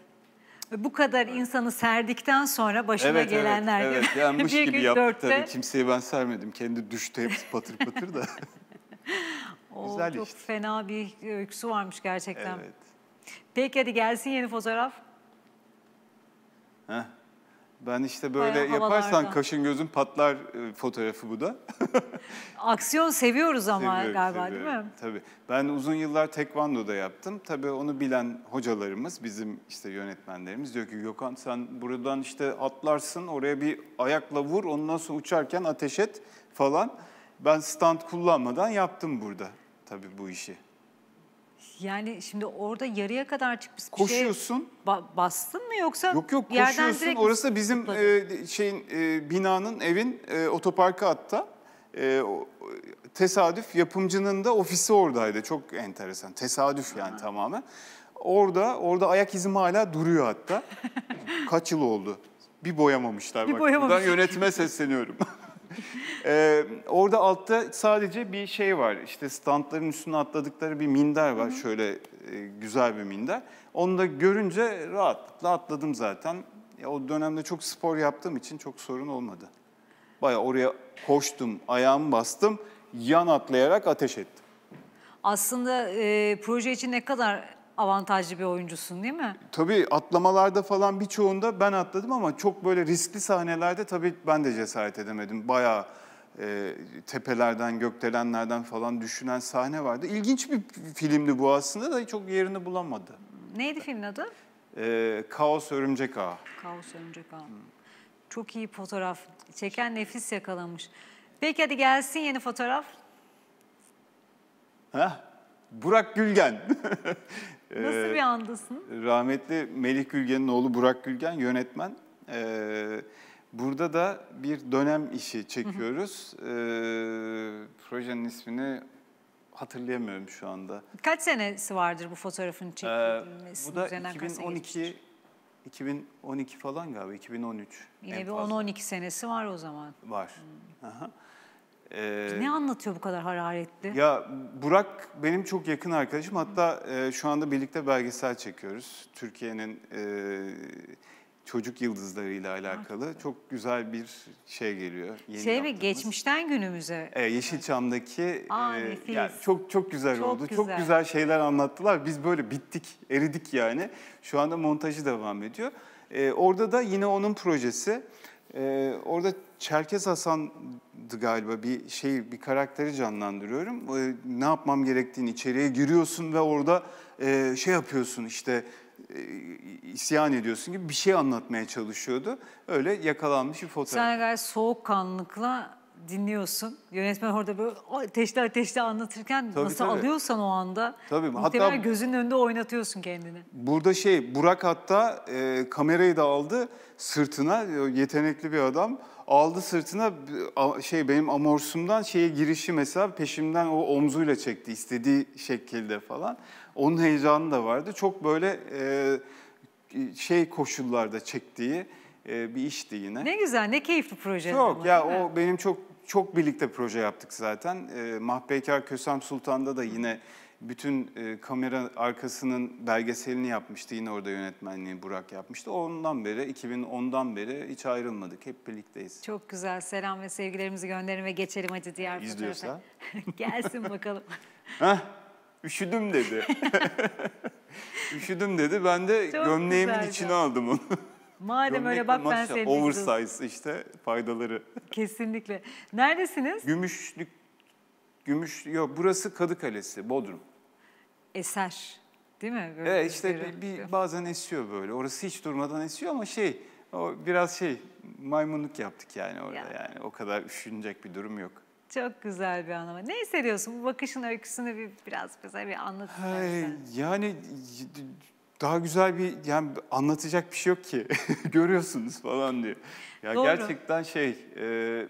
Bu kadar evet. insanı serdikten sonra başına evet, gelenler evet, gibi. Evet, yanmış gibi yaptı dörtte... tabii. Kimseyi ben sermedim. Kendi düştü hepsi patır patır da. o, Güzel çok işte. fena bir öyküsü varmış gerçekten. Evet. Peki hadi gelsin yeni fotoğraf. Heh. Ben işte böyle Bayağı yaparsan havalarda. kaşın gözün patlar e, fotoğrafı bu da. Aksiyon seviyoruz ama seviyorum, galiba seviyorum. değil mi? Tabii. Ben uzun yıllar tekvando'da yaptım. Tabii onu bilen hocalarımız, bizim işte yönetmenlerimiz diyor ki Gökhan sen buradan işte atlarsın, oraya bir ayakla vur, ondan sonra uçarken ateş et falan. Ben stand kullanmadan yaptım burada tabii bu işi. Yani şimdi orada yarıya kadar çıkmış bir şey Koşuyorsun. Şey ba bastın mı yoksa Yok yok yerden koşuyorsun. Direkt... Orası bizim e, şeyin e, binanın, evin e, otoparka hatta. E, tesadüf yapımcının da ofisi oradaydı. Çok enteresan. Tesadüf yani ha. tamamen. Orada orada ayak izim hala duruyor hatta. Kaç yıl oldu? Bir boyamamışlar. Bir bak. Boyamamış. Buradan yönetime sesleniyorum. ee, orada altta sadece bir şey var. İşte standların üstüne atladıkları bir minder var. Hı hı. Şöyle e, güzel bir minder. Onu da görünce rahatlıkla atladım zaten. Ya, o dönemde çok spor yaptığım için çok sorun olmadı. Baya oraya koştum, ayağımı bastım, yan atlayarak ateş ettim. Aslında e, proje için ne kadar avantajlı bir oyuncusun değil mi? Tabii atlamalarda falan birçoğunda ben atladım ama çok böyle riskli sahnelerde tabii ben de cesaret edemedim. Bayağı e, tepelerden, gökdelenlerden falan düşünen sahne vardı. İlginç bir filmdi bu aslında da çok yerini bulamadı. Neydi filmin adı? E, Kaos Örümcek Ağı. Kaos Örümcek Ağı. Hı. Çok iyi fotoğraf. Çeken nefis yakalamış. Peki hadi gelsin yeni fotoğraf. Heh, Burak Gülgen. Nasıl ee, bir andasın? Rahmetli Melih Gülgen'in oğlu Burak Gülgen yönetmen. Ee, burada da bir dönem işi çekiyoruz. Ee, projenin ismini hatırlayamıyorum şu anda. Kaç senesi vardır bu fotoğrafın çekilmesi? Ee, bu da 2012 2012 falan galiba 2013. Yine bir 10-12 senesi var o zaman. Var. Hı. Hmm. Aha. Ee, ne anlatıyor bu kadar hararetli? Ya Burak benim çok yakın arkadaşım. Hatta e, şu anda birlikte belgesel çekiyoruz. Türkiye'nin e, çocuk yıldızlarıyla alakalı. Evet. Çok güzel bir şey geliyor. Yeni şey ve geçmişten günümüze. E, Yeşilçam'daki e, Aa, e, yani çok çok güzel çok oldu. Güzel. Çok güzel şeyler anlattılar. Biz böyle bittik, eridik yani. Şu anda montajı devam ediyor. E, orada da yine onun projesi. E, orada Çerkez Hasan'dı galiba bir şey, bir karakteri canlandırıyorum. Ee, ne yapmam gerektiğini içeriye giriyorsun ve orada e, şey yapıyorsun işte e, isyan ediyorsun gibi bir şey anlatmaya çalışıyordu. Öyle yakalanmış bir fotoğraf. Sen gayet soğukkanlıkla dinliyorsun. Yönetmen orada böyle ateşli ateşli anlatırken tabii, nasıl tabii. alıyorsan o anda tabii. muhtemelen hatta, gözünün önünde oynatıyorsun kendini. Burada şey Burak hatta e, kamerayı da aldı sırtına e, yetenekli bir adam aldı sırtına şey benim amorsumdan şeye girişi mesela peşimden o omzuyla çekti istediği şekilde falan. Onun heyecanı da vardı. Çok böyle e, şey koşullarda çektiği e, bir işti yine. Ne güzel, ne keyifli proje. Çok ya o benim çok çok birlikte proje yaptık zaten. E, Mahpekar Kösem Sultan'da da yine bütün e, kamera arkasının belgeselini yapmıştı. Yine orada yönetmenliği Burak yapmıştı. Ondan beri, 2010'dan beri hiç ayrılmadık. Hep birlikteyiz. Çok güzel. Selam ve sevgilerimizi gönderin ve geçelim hadi diğer yani İzliyorsa. Gelsin bakalım. Hah, üşüdüm dedi. üşüdüm dedi. Ben de Çok gömleğimin güzeldi. içine aldım onu. Madem öyle bak ben seni Oversize işte faydaları. Kesinlikle. Neredesiniz? Gümüşlük Gümüş, yok burası Kadıkalesi, Bodrum eser değil mi? Böyle evet işte bir, bir, bazen esiyor böyle. Orası hiç durmadan esiyor ama şey o biraz şey maymunluk yaptık yani orada yani, yani. o kadar üşünecek bir durum yok. Çok güzel bir anlama. Ne hissediyorsun? Bu bakışın öyküsünü bir, biraz bize bir anlatın anlat. Yani daha güzel bir yani anlatacak bir şey yok ki. Görüyorsunuz falan diyor. Ya Doğru. gerçekten şey e,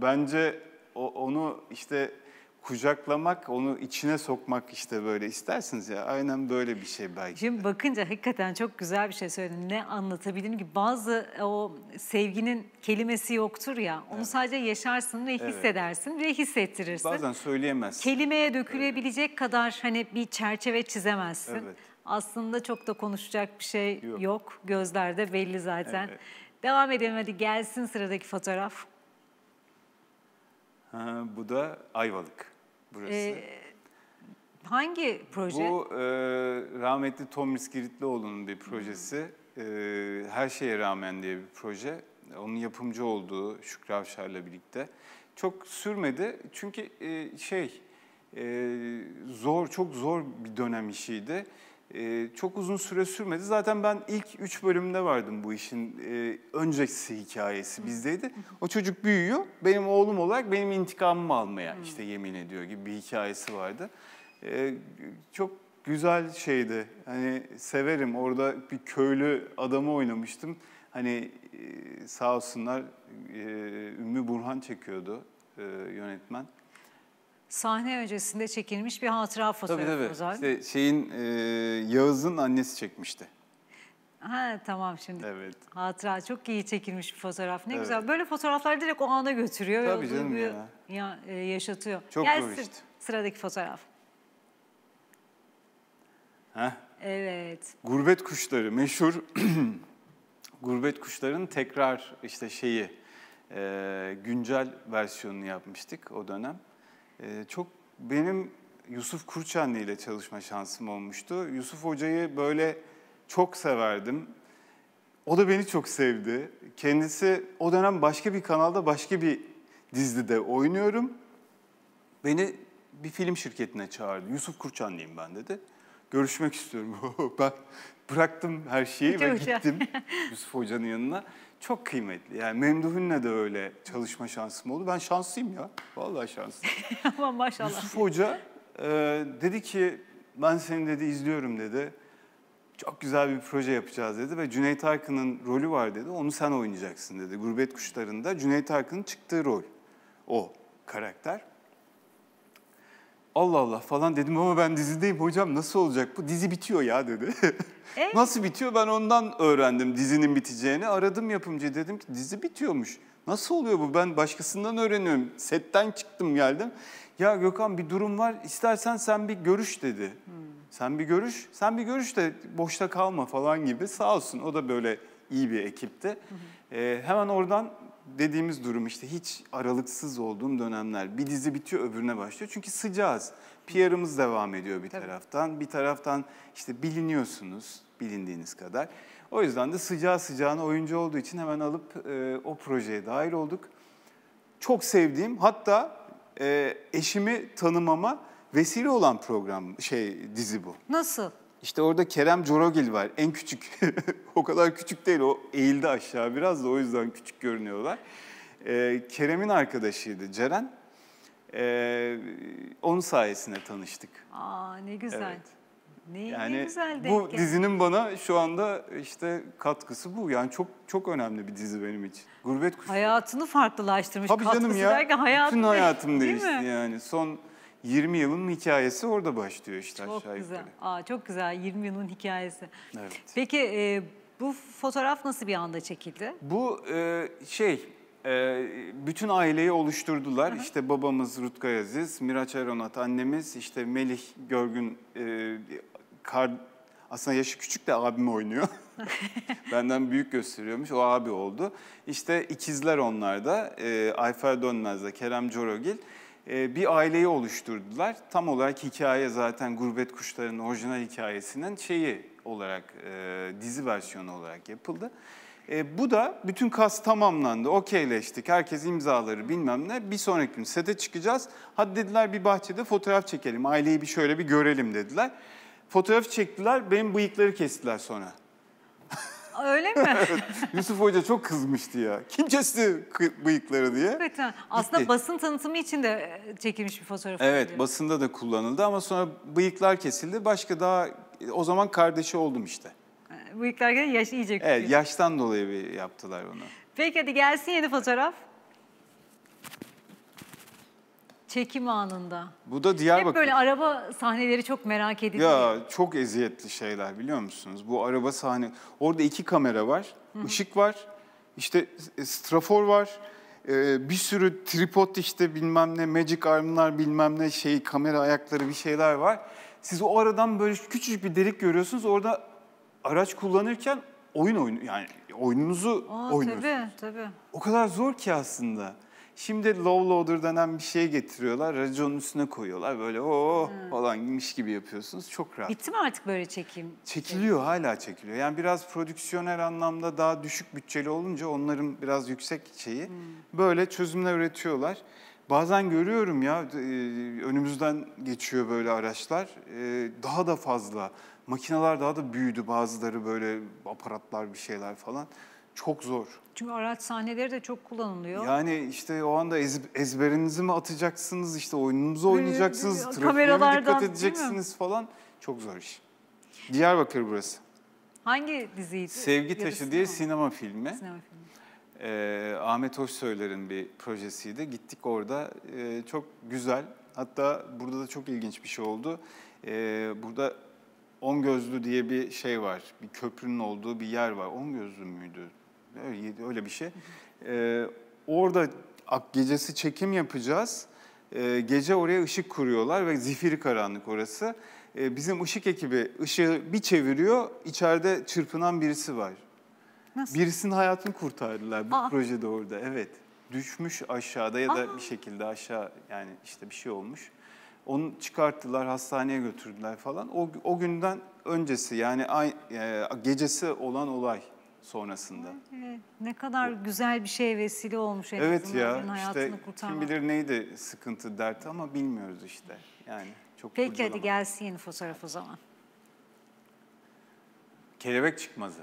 bence o, onu işte kucaklamak, onu içine sokmak işte böyle istersiniz ya. Aynen böyle bir şey belki. Şimdi bakınca hakikaten çok güzel bir şey söyledin. Ne anlatabildiğim ki bazı e, o sevginin kelimesi yoktur ya. Onu evet. sadece yaşarsın ve evet. hissedersin ve hissettirirsin. Bazen söyleyemezsin. Kelimeye dökülebilecek evet. kadar hani bir çerçeve çizemezsin. Evet. Aslında çok da konuşacak bir şey yok. yok. Gözlerde belli zaten. Evet. Devam edelim hadi gelsin sıradaki fotoğraf. Ha, bu da Ayvalık burası. E, hangi proje? Bu e, rahmetli Tomris Giritlioğlu'nun bir projesi. E, Her Şeye Rağmen diye bir proje. Onun yapımcı olduğu Şükrü Avşar'la birlikte. Çok sürmedi çünkü e, şey e, zor, çok zor bir dönem işiydi. E, çok uzun süre sürmedi. Zaten ben ilk üç bölümde vardım bu işin e, öncesi hikayesi bizdeydi. O çocuk büyüyor. Benim oğlum olarak benim intikamımı almaya işte yemin ediyor gibi bir hikayesi vardı. E, çok güzel şeydi. Hani severim. Orada bir köylü adamı oynamıştım. Hani e, sağ olsunlar e, Ümmü Burhan çekiyordu e, yönetmen sahne öncesinde çekilmiş bir hatıra fotoğrafı tabii, tabii. İşte şeyin e, Yağız'ın annesi çekmişti. Ha tamam şimdi. Evet. Hatıra çok iyi çekilmiş bir fotoğraf. Ne evet. güzel. Böyle fotoğraflar direkt o ana götürüyor Tabii ve ya. Ya, e, yaşatıyor. Çok Gelsin sıradaki fotoğraf. Ha? Evet. Gurbet kuşları meşhur gurbet kuşların tekrar işte şeyi e, güncel versiyonunu yapmıştık o dönem. Ee, çok benim Yusuf Kurçanlı ile çalışma şansım olmuştu. Yusuf Hoca'yı böyle çok severdim. O da beni çok sevdi. Kendisi o dönem başka bir kanalda başka bir dizide oynuyorum. Beni bir film şirketine çağırdı. Yusuf Kurçanlıyım ben dedi. Görüşmek istiyorum. ben bıraktım her şeyi Peki ve hocam. gittim Yusuf Hoca'nın yanına çok kıymetli. Yani Memduh'unla de öyle çalışma şansım oldu. Ben şanslıyım ya. Vallahi şanslıyım. Aman maşallah. Yusuf Hoca e, dedi ki ben seni dedi izliyorum dedi. Çok güzel bir proje yapacağız dedi ve Cüneyt Arkın'ın rolü var dedi. Onu sen oynayacaksın dedi. Gurbet Kuşları'nda Cüneyt Arkın'ın çıktığı rol. O karakter. Allah Allah falan dedim ama ben dizideyim hocam nasıl olacak bu? Dizi bitiyor ya dedi. Evet. nasıl bitiyor ben ondan öğrendim dizinin biteceğini. Aradım yapımcı dedim ki dizi bitiyormuş. Nasıl oluyor bu ben başkasından öğreniyorum. Setten çıktım geldim. Ya Gökhan bir durum var istersen sen bir görüş dedi. Hmm. Sen bir görüş, sen bir görüş de boşta kalma falan gibi sağ olsun o da böyle iyi bir ekipti. Hı Ee, hemen oradan dediğimiz durum işte hiç aralıksız olduğum dönemler. Bir dizi bitiyor öbürüne başlıyor. Çünkü sıcağız. PR'ımız devam ediyor bir Tabii. taraftan. Bir taraftan işte biliniyorsunuz bilindiğiniz kadar. O yüzden de sıcağı sıcağına oyuncu olduğu için hemen alıp e, o projeye dahil olduk. Çok sevdiğim hatta e, eşimi tanımama vesile olan program şey dizi bu. Nasıl? İşte orada Kerem Corogil var. En küçük. o kadar küçük değil. O eğildi aşağı biraz da o yüzden küçük görünüyorlar. Ee, Kerem'in arkadaşıydı Ceren. Ee, onun sayesinde tanıştık. Aa ne güzel. Evet. Ne, yani ne güzel denk bu geldi. dizinin bana şu anda işte katkısı bu. Yani çok çok önemli bir dizi benim için. Gurbet Kuşu. Hayatını farklılaştırmış. Tabii katkısı canım ya. Derken hayatım bütün hayatım değişti yani. Son 20 yılın hikayesi orada başlıyor işte çok aşağı güzel. yukarı. Aa, çok güzel 20 yılın hikayesi. Evet. Peki e, bu fotoğraf nasıl bir anda çekildi? Bu e, şey e, bütün aileyi oluşturdular. Hı hı. İşte babamız Rutkay Aziz, Miraç Aronat annemiz, işte Melih Görgün e, kar, aslında yaşı küçük de abim oynuyor. Benden büyük gösteriyormuş. O abi oldu. İşte ikizler onlar da. E, Ayfer Dönmez de Kerem Corogil. E, bir aileyi oluşturdular. Tam olarak hikaye zaten Gurbet Kuşları'nın orijinal hikayesinin şeyi olarak, e, dizi versiyonu olarak yapıldı. E, bu da bütün kas tamamlandı, okeyleştik, herkes imzaları bilmem ne. Bir sonraki gün sete çıkacağız. Hadi dediler bir bahçede fotoğraf çekelim, aileyi bir şöyle bir görelim dediler. Fotoğraf çektiler, benim bıyıkları kestiler sonra. Öyle mi? Yusuf Hoca çok kızmıştı ya. Kim kesti bıyıkları diye. Evet, Aslında Gitti. basın tanıtımı için de e, çekilmiş bir fotoğraf. Evet oluyor. basında da kullanıldı ama sonra bıyıklar kesildi. Başka daha o zaman kardeşi oldum işte. Bıyıklar gene yaş iyice küçüldü. Evet yaştan dolayı bir yaptılar onu. Peki hadi gelsin yeni fotoğraf. Çekim anında. Bu da Diyarbakır. Hep böyle araba sahneleri çok merak ediliyor. Ya çok eziyetli şeyler biliyor musunuz? Bu araba sahne. Orada iki kamera var, Hı-hı. ışık var, işte e, strafor var. Ee, bir sürü tripod işte bilmem ne, magic armlar bilmem ne şey, kamera ayakları bir şeyler var. Siz o aradan böyle küçücük bir delik görüyorsunuz. Orada araç kullanırken oyun oyunu yani oyununuzu Aa, oynuyorsunuz. Tabii tabii. O kadar zor ki aslında. Şimdi low loader denen bir şey getiriyorlar. Raconun üstüne koyuyorlar. Böyle o hmm. falanmış gibi yapıyorsunuz. Çok rahat. Bitti mi artık böyle çekim? Çekiliyor evet. hala çekiliyor. Yani biraz prodüksiyonel anlamda daha düşük bütçeli olunca onların biraz yüksek şeyi. Hmm. Böyle çözümler üretiyorlar. Bazen görüyorum ya e, önümüzden geçiyor böyle araçlar. E, daha da fazla. Makineler daha da büyüdü bazıları böyle aparatlar bir şeyler falan çok zor. Çünkü araç sahneleri de çok kullanılıyor. Yani işte o anda ez, ezberinizi mi atacaksınız, işte oyununuzu oynayacaksınız, trafiğe mi dikkat edeceksiniz falan. Çok zor iş. Diyarbakır burası. Hangi diziydi? Sevgi Taşı sinema. diye sinema filmi. Sinema filmi. Ee, Ahmet Hoşsöyler'in bir projesiydi. Gittik orada. Ee, çok güzel. Hatta burada da çok ilginç bir şey oldu. Ee, burada On Gözlü diye bir şey var. Bir köprünün olduğu bir yer var. On Gözlü müydü? öyle, öyle bir şey. Ee, orada gecesi çekim yapacağız. Ee, gece oraya ışık kuruyorlar ve zifiri karanlık orası. Ee, bizim ışık ekibi ışığı bir çeviriyor, içeride çırpınan birisi var. Nasıl? Birisinin hayatını kurtardılar bu Aa. projede orada, evet. Düşmüş aşağıda ya da Aa. bir şekilde aşağı yani işte bir şey olmuş. Onu çıkarttılar, hastaneye götürdüler falan. O, o günden öncesi yani ay, e, gecesi olan olay sonrasında. Ne kadar güzel bir şey vesile olmuş en Evet ya işte kurtarmak. kim bilir neydi sıkıntı derti ama bilmiyoruz işte. Yani çok Peki kurcalama. hadi gelsin yeni fotoğraf o zaman. Kelebek çıkmazı.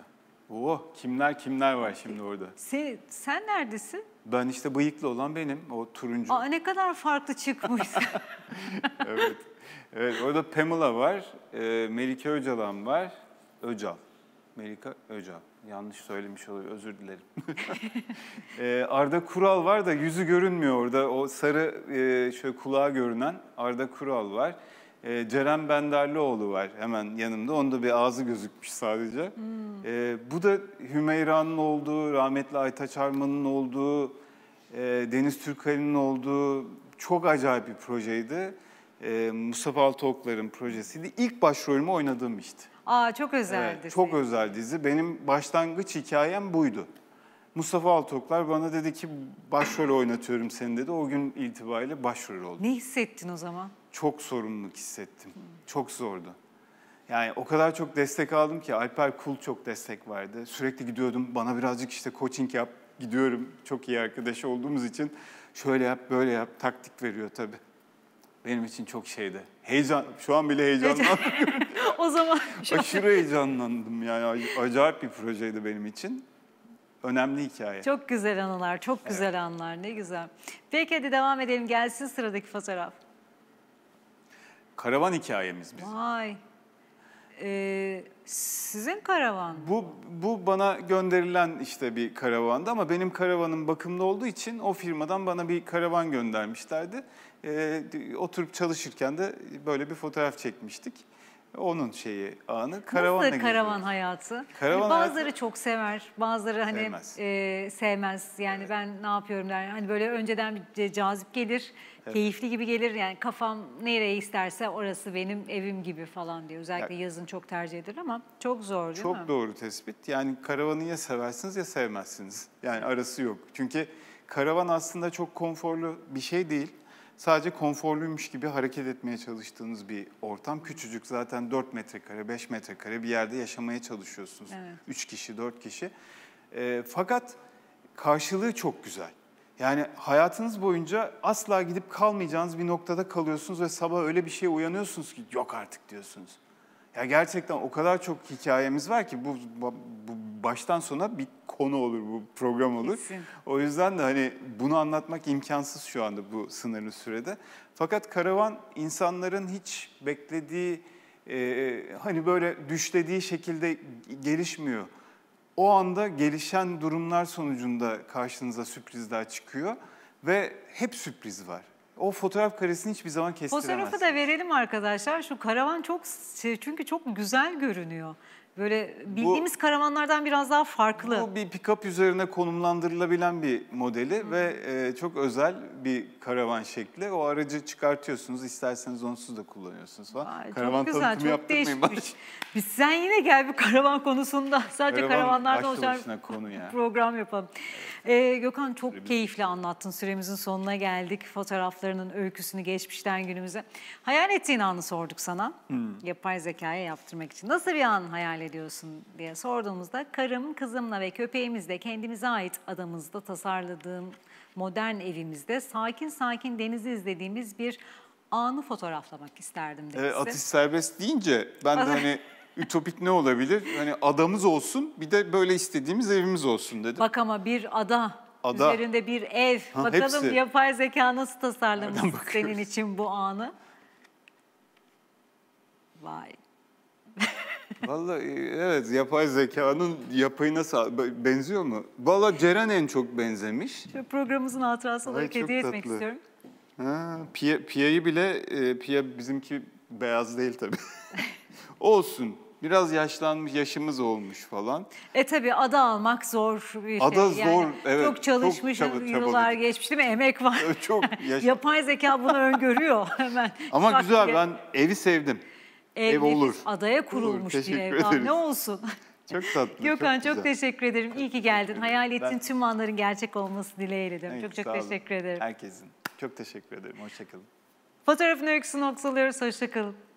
Oh kimler kimler var şimdi orada. Sen, sen neredesin? Ben işte bıyıklı olan benim o turuncu. Aa, ne kadar farklı çıkmış. evet. evet orada Pamela var, e, Melike Öcalan var, Öcal. Melika Öcal yanlış söylemiş oluyor özür dilerim. e, Arda Kural var da yüzü görünmüyor orada. O sarı e, şöyle kulağa görünen Arda Kural var. E, Ceren Benderlioğlu var hemen yanımda. Onda bir ağzı gözükmüş sadece. Hmm. E, bu da Hümeyra'nın olduğu, rahmetli Aytaç Arman'ın olduğu, e, Deniz Türkali'nin olduğu çok acayip bir projeydi. E, Mustafa Altıoklar'ın projesiydi. İlk başrolümü oynadığım işti. Aa çok özel evet, dizi. Çok özel dizi. Benim başlangıç hikayem buydu. Mustafa Altoklar bana dedi ki başrol oynatıyorum seni dedi. O gün itibariyle başrol oldu. Ne hissettin o zaman? Çok sorumluluk hissettim. Çok zordu. Yani o kadar çok destek aldım ki Alper Kul çok destek verdi. Sürekli gidiyordum bana birazcık işte coaching yap gidiyorum. Çok iyi arkadaş olduğumuz için şöyle yap böyle yap taktik veriyor tabii benim için çok şeydi. Heyecan, şu an bile heyecanlandım. o zaman şu an... Aşırı heyecanlandım yani. Acayip bir projeydi benim için. Önemli hikaye. Çok güzel anılar, çok güzel evet. anlar. Ne güzel. Peki hadi devam edelim. Gelsin sıradaki fotoğraf. Karavan hikayemiz bizim. Vay. Ee, sizin karavan Bu, bu bana gönderilen işte bir karavandı ama benim karavanım bakımda olduğu için o firmadan bana bir karavan göndermişlerdi e, oturup çalışırken de böyle bir fotoğraf çekmiştik. Onun şeyi anı karavanla Nasıl karavan hayatı? Karavan bazıları hayatı... çok sever, bazıları hani sevmez. E, sevmez. Yani evet. ben ne yapıyorum der. Hani böyle önceden bir cazip gelir, evet. keyifli gibi gelir. Yani kafam nereye isterse orası benim evim gibi falan diyor. Özellikle yani, yazın çok tercih edilir ama çok zor değil çok mi? Çok doğru tespit. Yani karavanı ya seversiniz ya sevmezsiniz. Yani arası yok. Çünkü karavan aslında çok konforlu bir şey değil sadece konforluymuş gibi hareket etmeye çalıştığınız bir ortam. Küçücük zaten 4 metrekare, 5 metrekare bir yerde yaşamaya çalışıyorsunuz. Evet. 3 kişi, 4 kişi. E, fakat karşılığı çok güzel. Yani hayatınız boyunca asla gidip kalmayacağınız bir noktada kalıyorsunuz ve sabah öyle bir şey uyanıyorsunuz ki yok artık diyorsunuz. Ya gerçekten o kadar çok hikayemiz var ki bu, bu baştan sona bir konu olur bu program olur. Kesin. O yüzden de hani bunu anlatmak imkansız şu anda bu sınırlı sürede. Fakat karavan insanların hiç beklediği e, hani böyle düşlediği şekilde gelişmiyor. O anda gelişen durumlar sonucunda karşınıza sürprizler çıkıyor ve hep sürpriz var o fotoğraf karesini hiçbir zaman kestiremez. Fotoğrafı da verelim arkadaşlar. Şu karavan çok şey, çünkü çok güzel görünüyor. Böyle bildiğimiz bu, karavanlardan biraz daha farklı. Bu bir pick-up üzerine konumlandırılabilen bir modeli Hı. ve e, çok özel bir karavan şekli. O aracı çıkartıyorsunuz. isterseniz onsuz da kullanıyorsunuz falan. Vay, karavan çok güzel, çok değişmiş. Biz sen yine gel bir karavan konusunda sadece karavan karavanlardan konu ya. program yapalım. Ee, Gökhan çok Süremiz. keyifli anlattın. Süremizin sonuna geldik. Fotoğraflarının öyküsünü geçmişten günümüze. Hayal ettiğin anı sorduk sana. Hmm. Yapay zekaya yaptırmak için. Nasıl bir an hayal ediyorsun diye sorduğumuzda karım, kızımla ve köpeğimizle kendimize ait adamızda tasarladığım modern evimizde sakin sakin denizi izlediğimiz bir anı fotoğraflamak isterdim dedi. Evet, atış serbest deyince ben de hani ütopik ne olabilir? Hani adamız olsun bir de böyle istediğimiz evimiz olsun dedim. Bak ama bir ada Ada. Üzerinde bir ev. Ha, Bakalım hepsi. yapay zeka nasıl tasarlamış senin için bu anı. Vay. Valla e, evet yapay zekanın yapayı nasıl benziyor mu? Valla Ceren en çok benzemiş. Şu programımızın hatırası olarak Ay, hediye etmek istiyorum. Ha, Pia, Pia'yı bile, e, Pia bizimki beyaz değil tabii. Olsun. Biraz yaşlanmış, yaşımız olmuş falan. E tabii ada almak zor bir ada şey. Ada zor, yani evet. Çok çalışmış, çok çab- yıllar geçmiş değil mi? Emek var. Çok yaş- Yapay zeka bunu öngörüyor hemen. Ama Bak, güzel, ben evi sevdim. Ev, ev olur. Adaya kurulmuş olur. bir ev. Ederiz. Ne olsun. Çok tatlı. Gökhan çok, çok teşekkür ederim. İyi ki geldin. Hayal ettiğin tüm anların gerçek olması dileğiyle Evet, çok çok teşekkür ederim. Herkesin. Çok teşekkür ederim. Hoşçakalın. Fotoğrafın öyküsünü noktalıyoruz. Hoşçakalın.